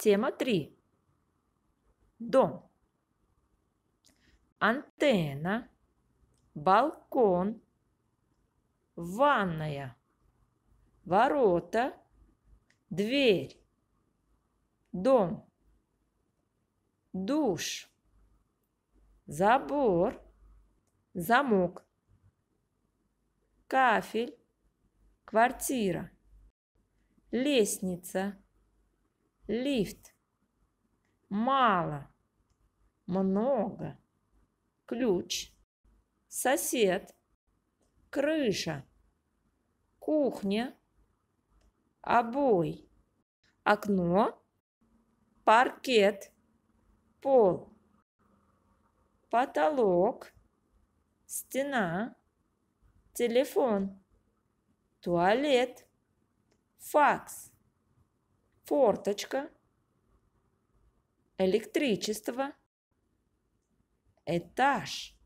Тема 3. Дом. Антенна. Балкон. Ванная. Ворота. Дверь. Дом. Душ. Забор. Замок. Кафель. Квартира. Лестница лифт, мало, много, ключ, сосед, крыша, кухня, обой, окно, паркет, пол, потолок, стена, телефон, туалет, факс форточка, электричество, этаж.